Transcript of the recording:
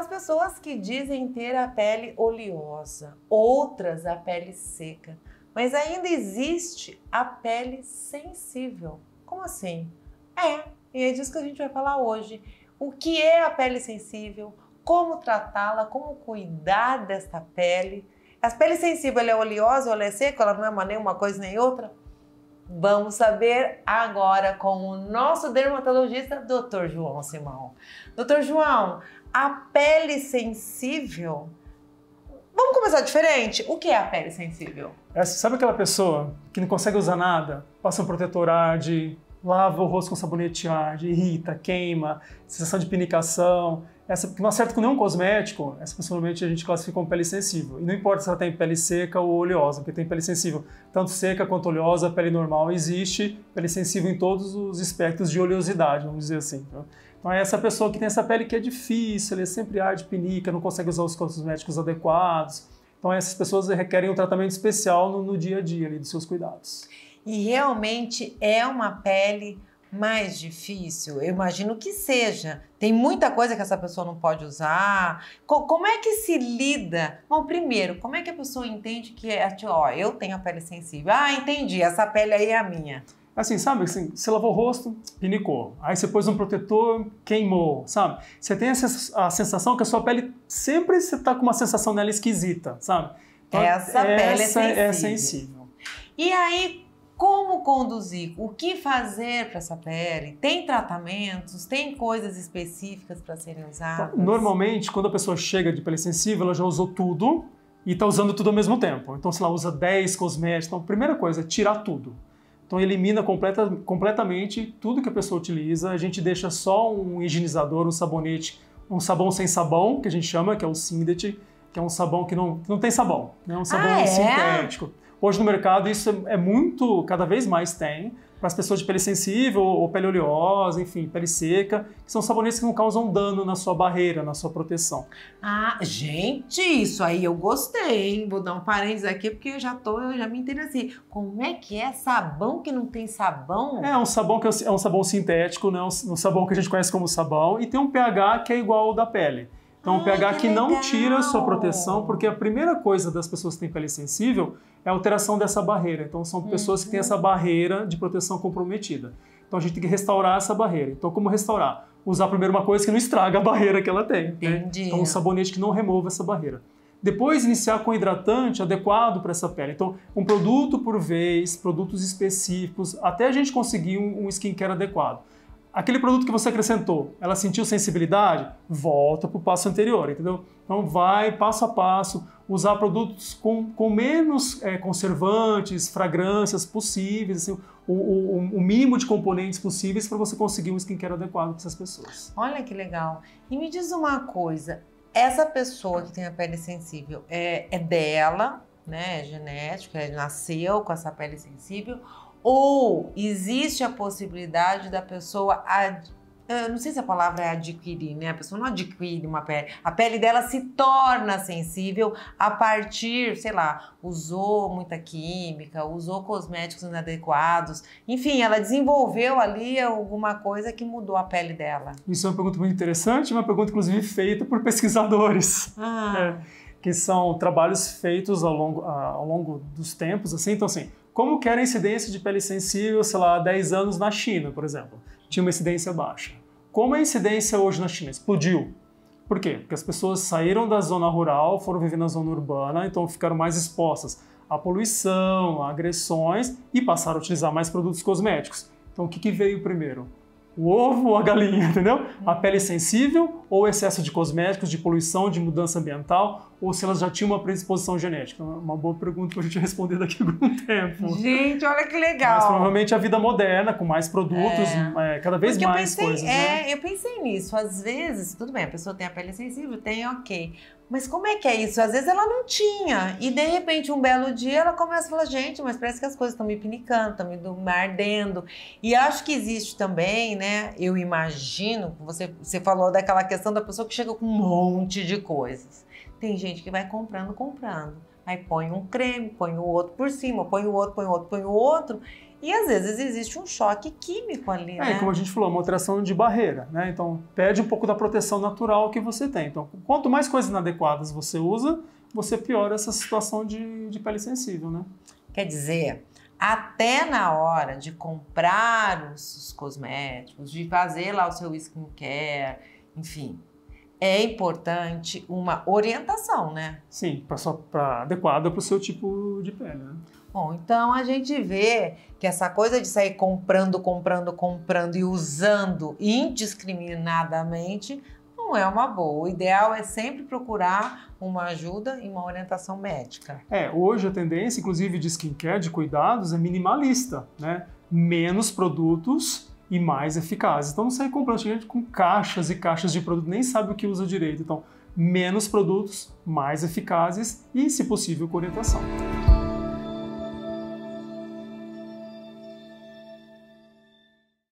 aquelas pessoas que dizem ter a pele oleosa, outras a pele seca, mas ainda existe a pele sensível. Como assim? É, e é disso que a gente vai falar hoje. O que é a pele sensível? Como tratá-la? Como cuidar desta pele? A pele sensível é oleosa ou é seca? Ela não é uma, nem uma coisa nem outra? Vamos saber agora com o nosso dermatologista, Dr. João Simão. Dr. João, a pele sensível. Vamos começar diferente? O que é a pele sensível? É, sabe aquela pessoa que não consegue usar nada? Passa um protetor de lava o rosto com sabonete AD, irrita, queima, sensação de pinicação, essa que não acerta com nenhum cosmético, essa pessoa normalmente a gente classifica como pele sensível. E não importa se ela tem pele seca ou oleosa, porque tem pele sensível, tanto seca quanto oleosa, pele normal existe, pele sensível em todos os espectros de oleosidade, vamos dizer assim. Tá? Então é essa pessoa que tem essa pele que é difícil, ele é sempre arde, pinica, não consegue usar os cosméticos adequados. Então essas pessoas requerem um tratamento especial no, no dia a dia ali, dos seus cuidados. E realmente é uma pele mais difícil, eu imagino que seja. Tem muita coisa que essa pessoa não pode usar. Co como é que se lida? Bom, primeiro, como é que a pessoa entende que é, tipo, ó, eu tenho a pele sensível? Ah, entendi, essa pele aí é a minha. Assim, sabe, assim, você lavou o rosto, pinicou. Aí você pôs um protetor, queimou, sabe? Você tem a sensação que a sua pele sempre você tá com uma sensação nela esquisita, sabe? Então, essa, essa pele é, é sensível. É sensível. E aí, como conduzir, o que fazer para essa pele? Tem tratamentos, tem coisas específicas para serem usadas? Normalmente, quando a pessoa chega de pele sensível, ela já usou tudo e está usando tudo ao mesmo tempo. Então, se ela usa 10 cosméticos, então, primeira coisa é tirar tudo. Então, elimina completa, completamente tudo que a pessoa utiliza. A gente deixa só um higienizador, um sabonete, um sabão sem sabão, que a gente chama, que é o Sindet, que é um sabão que não, que não tem sabão, né? um sabão ah, é? sintético. Hoje no mercado isso é, é muito, cada vez mais tem, para as pessoas de pele sensível ou pele oleosa, enfim, pele seca, que são sabonetes que não causam dano na sua barreira, na sua proteção. Ah, gente, isso aí eu gostei, hein? Vou dar um parênteses aqui porque eu já tô, eu já me interessei. Como é que é sabão que não tem sabão? É um sabão que é um sabão sintético, né? Um sabão que a gente conhece como sabão e tem um pH que é igual ao da pele. Então, um ah, pH que, que não tira a sua proteção, porque a primeira coisa das pessoas que têm pele sensível é a alteração dessa barreira. Então, são pessoas uhum. que têm essa uhum. barreira de proteção comprometida. Então, a gente tem que restaurar essa barreira. Então, como restaurar? Usar primeiro uma coisa que não estraga a barreira que ela tem. Né? Entendi. Né? Então, um sabonete que não remova essa barreira. Depois, iniciar com hidratante adequado para essa pele. Então, um produto por vez, produtos específicos, até a gente conseguir um, um skincare adequado. Aquele produto que você acrescentou, ela sentiu sensibilidade? Volta para o passo anterior, entendeu? Então, vai passo a passo, usar produtos com, com menos é, conservantes, fragrâncias possíveis, assim, o, o, o, mínimo de componentes possíveis para você conseguir um skincare adequado para essas pessoas. Olha que legal. E me diz uma coisa, essa pessoa que tem a pele sensível é, é dela, né, é genética, nasceu com essa pele sensível, ou existe a possibilidade da pessoa ad ah, não sei se a palavra é adquirir, né? A pessoa não adquire uma pele. A pele dela se torna sensível a partir, sei lá, usou muita química, usou cosméticos inadequados. Enfim, ela desenvolveu ali alguma coisa que mudou a pele dela. Isso é uma pergunta muito interessante, uma pergunta, inclusive, feita por pesquisadores. Ah. É, que são trabalhos feitos ao longo, ao longo dos tempos, assim. Então, assim, como que era a incidência de pele sensível, sei lá, há 10 anos na China, por exemplo? Tinha uma incidência baixa. Como a incidência hoje na China explodiu? Por quê? Porque as pessoas saíram da zona rural, foram viver na zona urbana, então ficaram mais expostas à poluição, a agressões e passaram a utilizar mais produtos cosméticos. Então, o que, que veio primeiro? o ovo ou a galinha, entendeu? A pele sensível ou excesso de cosméticos, de poluição, de mudança ambiental, ou se elas já tinham uma predisposição genética. Uma boa pergunta para a gente responder daqui a algum tempo. Gente, olha que legal. Mas provavelmente a vida moderna, com mais produtos, é. É, cada vez Porque mais eu pensei, coisas. Né? É, né? eu pensei nisso. Às vezes, tudo bem, a pessoa tem a pele sensível, tem ok mas como é que é isso? Às vezes ela não tinha. E de repente, um belo dia, ela começa a falar: gente, mas parece que as coisas estão me pinicando, estão me ardendo. E acho que existe também, né? Eu imagino, você, você falou daquela questão da pessoa que chega com um monte de coisas. Tem gente que vai comprando, comprando. Aí põe um creme, põe o outro por cima, põe o outro, põe o outro, põe o outro. E às vezes existe um choque químico ali. É, né? como a gente falou, uma alteração de barreira, né? Então, perde um pouco da proteção natural que você tem. Então, quanto mais coisas inadequadas você usa, você piora essa situação de, de pele sensível, né? Quer dizer, até na hora de comprar os cosméticos, de fazer lá o seu skincare, enfim, é importante uma orientação, né? Sim, para só para adequada para o seu tipo de pele. Né? Bom, então a gente vê que essa coisa de sair comprando, comprando, comprando e usando indiscriminadamente não é uma boa. O ideal é sempre procurar uma ajuda e uma orientação médica. É, hoje a tendência, inclusive de skincare, de cuidados, é minimalista, né? Menos produtos e mais eficazes. Então não sai comprando gente com caixas e caixas de produto, nem sabe o que usa direito. Então, menos produtos, mais eficazes e, se possível, com orientação.